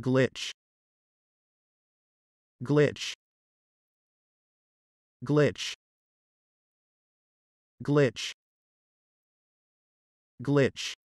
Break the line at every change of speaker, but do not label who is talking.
glitch glitch glitch glitch glitch